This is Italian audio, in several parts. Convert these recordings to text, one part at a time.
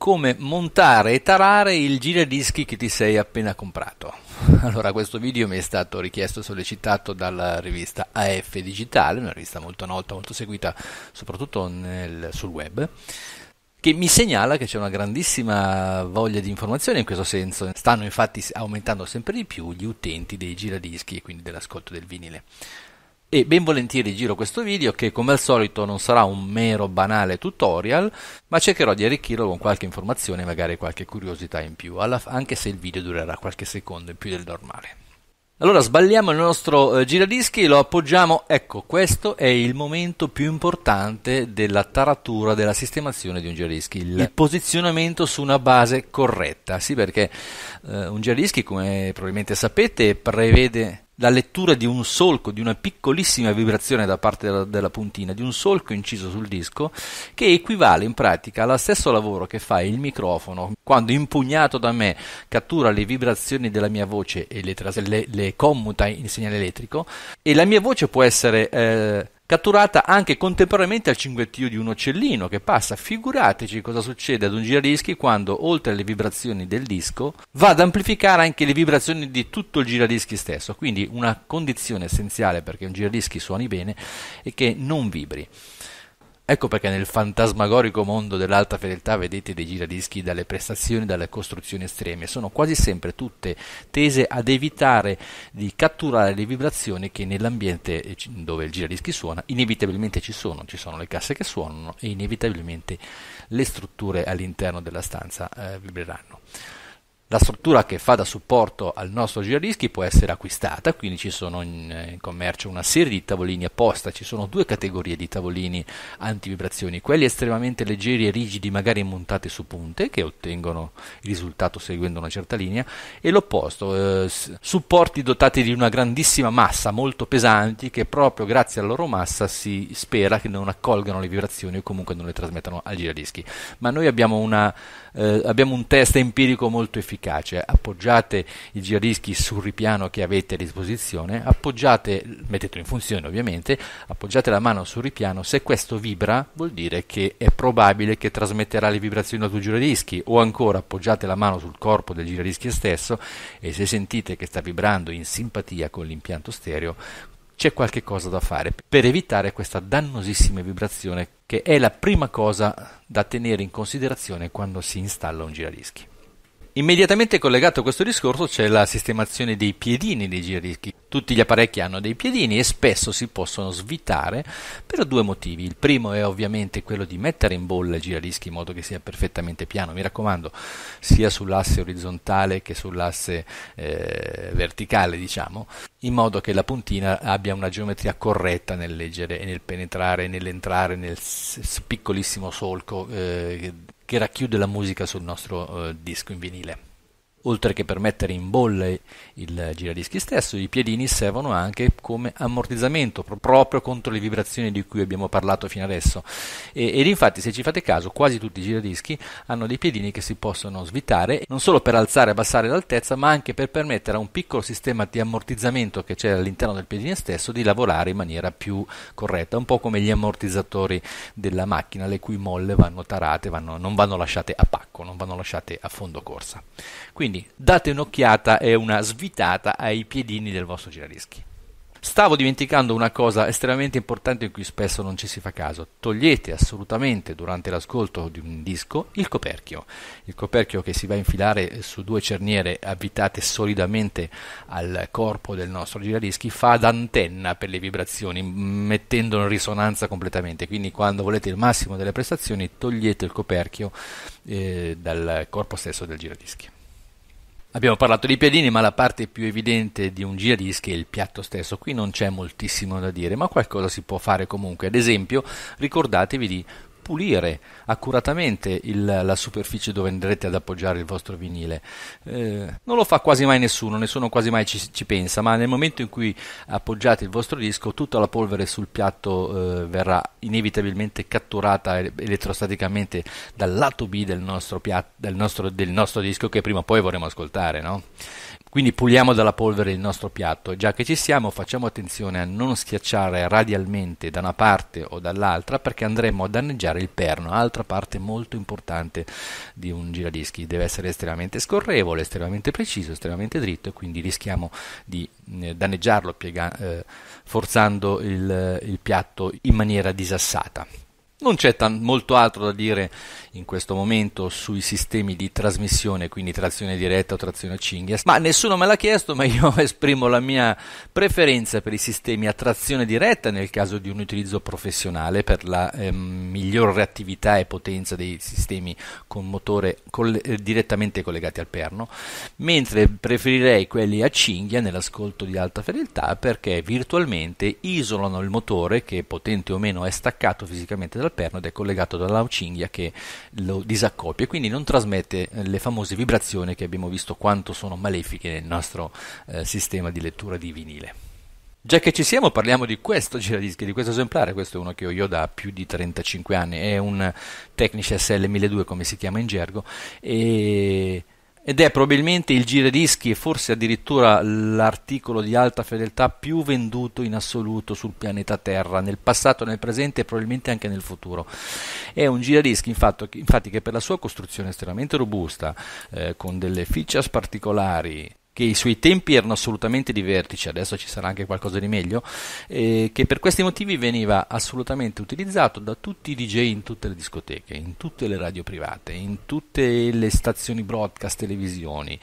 come montare e tarare il giradischi che ti sei appena comprato. Allora, questo video mi è stato richiesto e sollecitato dalla rivista AF Digitale, una rivista molto nota, molto seguita soprattutto nel, sul web, che mi segnala che c'è una grandissima voglia di informazione in questo senso. Stanno infatti aumentando sempre di più gli utenti dei giradischi e quindi dell'ascolto del vinile e ben volentieri giro questo video che come al solito non sarà un mero banale tutorial ma cercherò di arricchirlo con qualche informazione magari qualche curiosità in più anche se il video durerà qualche secondo in più del normale allora sbagliamo il nostro eh, giradischi lo appoggiamo ecco questo è il momento più importante della taratura della sistemazione di un giradischi il, il posizionamento su una base corretta sì perché eh, un giradischi come probabilmente sapete prevede la lettura di un solco, di una piccolissima vibrazione da parte della, della, puntina, di un solco inciso sul disco, che equivale in pratica allo stesso lavoro che fa il microfono quando impugnato da me cattura le vibrazioni della mia voce e le, le, le commuta in segnale elettrico e la mia voce può essere eh, catturata anche contemporaneamente al cinguettio di un uccellino che passa. Figurateci cosa succede ad un giradischi quando, oltre alle vibrazioni del disco, va ad amplificare anche le vibrazioni di tutto il giradischi stesso. Quindi una condizione essenziale perché un giradischi suoni bene è che non vibri. Ecco perché nel fantasmagorico mondo dell'alta fedeltà vedete dei giradischi dalle prestazioni, dalle costruzioni estreme, sono quasi sempre tutte tese ad evitare di catturare le vibrazioni che nell'ambiente eh, dove il giradischi suona inevitabilmente ci sono, ci sono le casse che suonano e inevitabilmente le strutture all'interno della stanza eh, vibreranno. La struttura che fa da supporto al nostro giradischi può essere acquistata, quindi ci sono in, in, commercio una serie di tavolini apposta, ci sono due categorie di tavolini antivibrazioni, quelli estremamente leggeri e rigidi, magari montati su punte, che ottengono il risultato seguendo una certa linea, e l'opposto, eh, supporti dotati di una grandissima massa, molto pesanti, che proprio grazie alla loro massa si spera che non accolgano le vibrazioni o comunque non le trasmettano al giradischi. Ma noi abbiamo, una, eh, abbiamo un test empirico molto efficace efficace, appoggiate i giradischi sul ripiano che avete a disposizione, appoggiate, mettetelo in funzione ovviamente, appoggiate la mano sul ripiano, se questo vibra vuol dire che è probabile che trasmetterà le vibrazioni al tuo giradischi o ancora appoggiate la mano sul corpo del giradischi stesso e se sentite che sta vibrando in simpatia con l'impianto stereo c'è qualche cosa da fare per evitare questa dannosissima vibrazione che è la prima cosa da tenere in considerazione quando si installa un giradischi. Immediatamente collegato a questo discorso c'è la sistemazione dei piedini dei giradischi. Tutti gli apparecchi hanno dei piedini e spesso si possono svitare per due motivi. Il primo è ovviamente quello di mettere in bolla il giradischi in modo che sia perfettamente piano. Mi raccomando, sia sull'asse orizzontale che sull'asse eh, verticale, diciamo, in modo che la puntina abbia una geometria corretta nel leggere e nel penetrare, nell'entrare nel piccolissimo solco. Eh, che racchiude la musica sul nostro eh, disco in vinile. Oltre che per mettere in bolle il giradischi stesso, i piedini servono anche come ammortizzamento proprio contro le vibrazioni di cui abbiamo parlato fino adesso. E, ed infatti, se ci fate caso, quasi tutti i giradischi hanno dei piedini che si possono svitare non solo per alzare e abbassare l'altezza, ma anche per permettere a un piccolo sistema di ammortizzamento che c'è all'interno del piedino stesso di lavorare in maniera più corretta, un po' come gli ammortizzatori della macchina, le cui molle vanno tarate, vanno, non vanno lasciate a pacco, non vanno lasciate a fondo corsa. Quindi, quindi date un'occhiata e una svitata ai piedini del vostro giradischi. Stavo dimenticando una cosa estremamente importante in cui spesso non ci si fa caso. Togliete assolutamente durante l'ascolto di un disco il coperchio. Il coperchio che si va a infilare su due cerniere avvitate solidamente al corpo del nostro giradischi fa d'antenna per le vibrazioni, mettendo in risonanza completamente. Quindi quando volete il massimo delle prestazioni togliete il coperchio eh, dal corpo stesso del giradischi. Abbiamo parlato di piadini, ma la parte più evidente di un giradischi è il piatto stesso. Qui non c'è moltissimo da dire, ma qualcosa si può fare comunque. Ad esempio, ricordatevi di pulire accuratamente il, la superficie dove andrete ad appoggiare il vostro vinile. Eh, non lo fa quasi mai nessuno, nessuno quasi mai ci, ci, pensa, ma nel momento in cui appoggiate il vostro disco tutta la polvere sul piatto eh, verrà inevitabilmente catturata elettrostaticamente dal lato B del nostro, piatto, del nostro, del nostro disco che prima o poi vorremmo ascoltare. No? Quindi puliamo dalla polvere il nostro piatto, già che ci siamo facciamo attenzione a non schiacciare radialmente da una parte o dall'altra perché andremo a danneggiare il perno, altra parte molto importante di un giradischi, deve essere estremamente scorrevole, estremamente preciso, estremamente dritto e quindi rischiamo di eh, danneggiarlo piega, eh, forzando il, eh, il piatto in maniera disassata. Non c'è tan- molto altro da dire in questo momento sui sistemi di trasmissione, quindi trazione diretta o trazione a cinghia, ma nessuno me l'ha chiesto, ma io esprimo la mia preferenza per i sistemi a trazione diretta nel caso di un utilizzo professionale per la eh, miglior reattività e potenza dei sistemi con motore coll- eh, direttamente collegati al perno, mentre preferirei quelli a cinghia nell'ascolto di alta fedeltà perché virtualmente isolano il motore che potente o meno è staccato fisicamente dal perno ed è collegato dalla cinghia che lo disaccoppia e quindi non trasmette eh, le famose vibrazioni che abbiamo visto quanto sono malefiche nel nostro eh, sistema di lettura di vinile. Già che ci siamo, parliamo di questo giradischi, di questo esemplare. Questo è uno che ho io da più di 35 anni. È un Technic sl 1002 come si chiama in gergo. E ed è probabilmente il giradischi e forse addirittura l'articolo di alta fedeltà più venduto in assoluto sul pianeta Terra, nel passato, nel presente e probabilmente anche nel futuro. È un giradischi infatti, infatti che per la sua costruzione estremamente robusta, eh, con delle features particolari, che i suoi tempi erano assolutamente di vertice, adesso ci sarà anche qualcosa di meglio, eh, che per questi motivi veniva assolutamente utilizzato da tutti i DJ in tutte le discoteche, in tutte le radio private, in tutte le stazioni broadcast, televisioni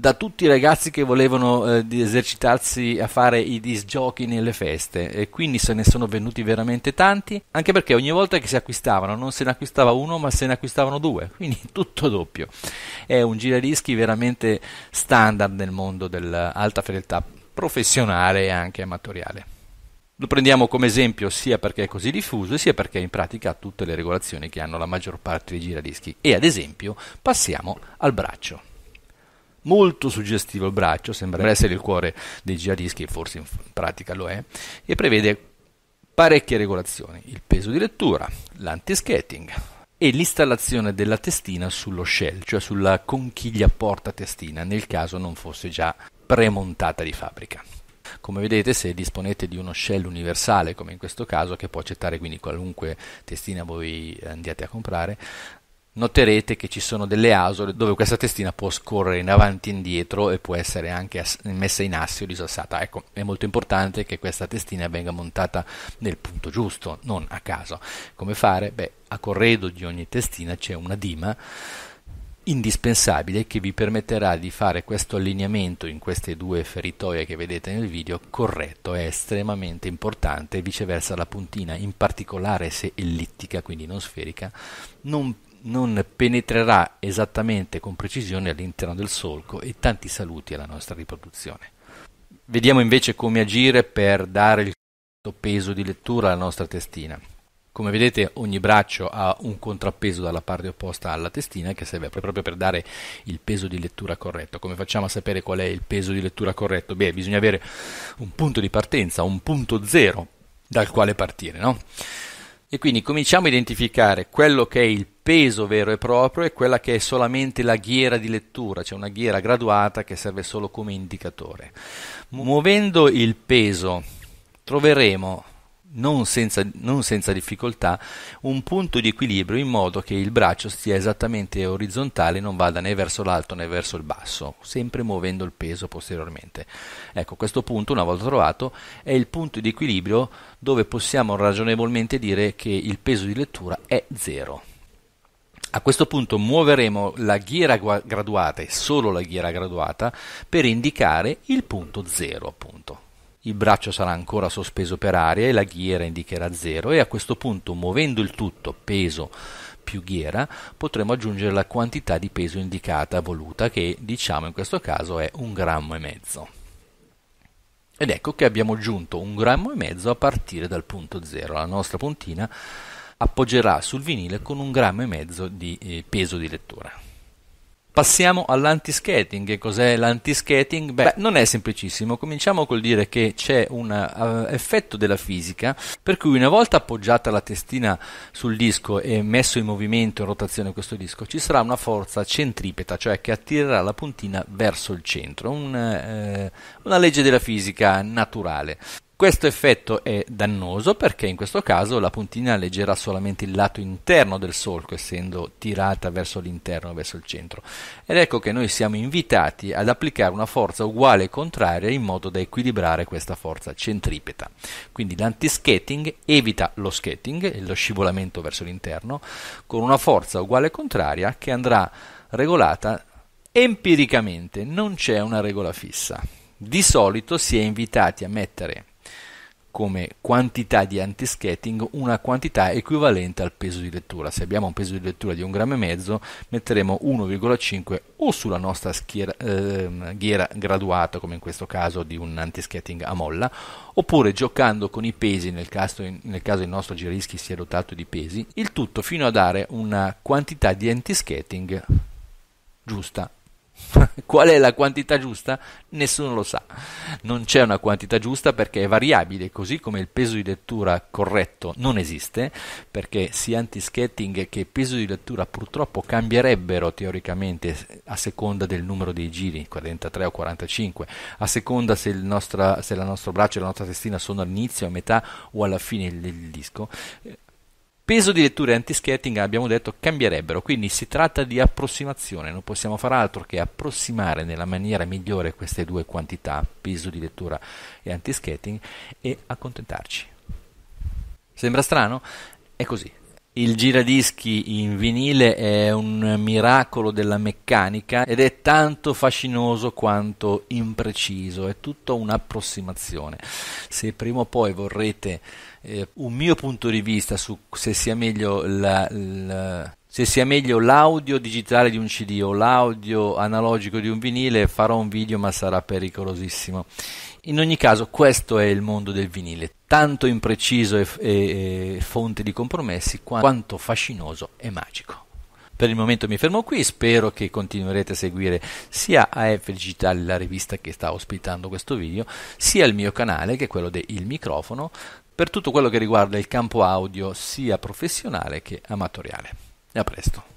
da tutti i ragazzi che volevano eh, esercitarsi a fare i disgiochi nelle feste e quindi se ne sono venuti veramente tanti, anche perché ogni volta che si acquistavano non se ne acquistava uno ma se ne acquistavano due, quindi tutto doppio. È un giradischi veramente standard nel mondo dell'alta fedeltà professionale e anche amatoriale. Lo prendiamo come esempio sia perché è così diffuso, sia perché in pratica ha tutte le regolazioni che hanno la maggior parte dei giradischi. E ad esempio passiamo al braccio molto suggestivo il braccio, sembra essere il cuore dei jihadisti, forse in pratica lo è, e prevede parecchie regolazioni, il peso di lettura, l'anti-skating e l'installazione della testina sullo shell, cioè sulla conchiglia porta testina, nel caso non fosse già premontata di fabbrica. Come vedete, se disponete di uno shell universale, come in questo caso, che può accettare quindi qualunque testina voi eh, andiate a comprare, noterete che ci sono delle asole dove questa testina può scorrere in avanti e indietro e può essere anche messa in assi o disassata. Ecco, è molto importante che questa testina venga montata nel punto giusto, non a caso. Come fare? Beh, a corredo di ogni testina c'è una dima indispensabile che vi permetterà di fare questo allineamento in queste due feritoie che vedete nel video corretto è estremamente importante e viceversa la puntina in particolare se ellittica quindi non sferica non non penetrerà esattamente con precisione all'interno del solco e tanti saluti alla nostra riproduzione. Vediamo invece come agire per dare il peso di lettura alla nostra testina. Come vedete ogni braccio ha un contrappeso dalla parte opposta alla testina che serve proprio per dare il peso di lettura corretto. Come facciamo a sapere qual è il peso di lettura corretto? Beh, bisogna avere un punto di partenza, un punto zero dal quale partire, no? E quindi cominciamo a identificare quello che è il peso vero e proprio e quella che è solamente la ghiera di lettura, cioè una ghiera graduata che serve solo come indicatore. Muovendo il peso troveremo non senza, non senza difficoltà, un punto di equilibrio in modo che il braccio sia esattamente orizzontale non vada né verso l'alto né verso il basso, sempre muovendo il peso posteriormente. Ecco, questo punto, una volta trovato, è il punto di equilibrio dove possiamo ragionevolmente dire che il peso di lettura è zero. A questo punto muoveremo la ghiera graduata e solo la ghiera graduata per indicare il punto zero, appunto il braccio sarà ancora sospeso per aria e la ghiera indicherà 0 e a questo punto muovendo il tutto peso più ghiera potremo aggiungere la quantità di peso indicata voluta che diciamo in questo caso è un grammo e mezzo ed ecco che abbiamo aggiunto un grammo e mezzo a partire dal punto 0 la nostra puntina appoggerà sul vinile con un grammo e mezzo di eh, peso di lettura Passiamo all'anti-skating. cos'è l'anti-skating? Beh, Beh, non è semplicissimo. Cominciamo col dire che c'è un uh, effetto della fisica, per cui una volta appoggiata la testina sul disco e messo in movimento, in rotazione questo disco, ci sarà una forza centripeta, cioè che attirerà la puntina verso il centro. Un, uh, una legge della fisica naturale. Questo effetto è dannoso perché in questo caso la puntina leggerà solamente il lato interno del solco, essendo tirata verso l'interno, verso il centro. Ed ecco che noi siamo invitati ad applicare una forza uguale e contraria in modo da equilibrare questa forza centripeta. Quindi l'anti-skating evita lo skating, lo scivolamento verso l'interno, con una forza uguale e contraria che andrà regolata empiricamente, non c'è una regola fissa. Di solito si è invitati a mettere come quantità di anti-skating una quantità equivalente al peso di lettura. Se abbiamo un peso di lettura di 1,5 grammo metteremo 1,5 o sulla nostra schiera, eh, ghiera graduata, come in questo caso di un anti-skating a molla, oppure giocando con i pesi, nel caso, nel caso il nostro girarischi sia dotato di pesi, il tutto fino a dare una quantità di anti-skating giusta Qual è la quantità giusta? Nessuno lo sa. Non c'è una quantità giusta perché è variabile, così come il peso di lettura corretto non esiste, perché sia anti skating che peso di lettura purtroppo cambierebbero teoricamente a seconda del numero dei giri, 43 o 45, a seconda se il, nostra, se il nostro braccio e la nostra testina sono all'inizio, a metà o alla fine del disco peso di lettura e anti-skating abbiamo detto cambierebbero, quindi si tratta di approssimazione, non possiamo far altro che approssimare nella maniera migliore queste due quantità, peso di lettura e anti-skating, e accontentarci. Sembra strano? È così. Il giradischi in vinile è un miracolo della meccanica ed è tanto fascinoso quanto impreciso, è tutta un'approssimazione. Se prima o poi vorrete eh, un mio punto di vista su se sia meglio la, la se sia meglio l'audio digitale di un CD o l'audio analogico di un vinile, farò un video ma sarà pericolosissimo. In ogni caso, questo è il mondo del vinile, tanto impreciso e, e, e fonte di compromessi quanto fascinoso e magico. Per il momento mi fermo qui, spero che continuerete a seguire sia AF Digital, la rivista che sta ospitando questo video, sia il mio canale che è quello del Microfono, per tutto quello che riguarda il campo audio sia professionale che amatoriale. E a presto.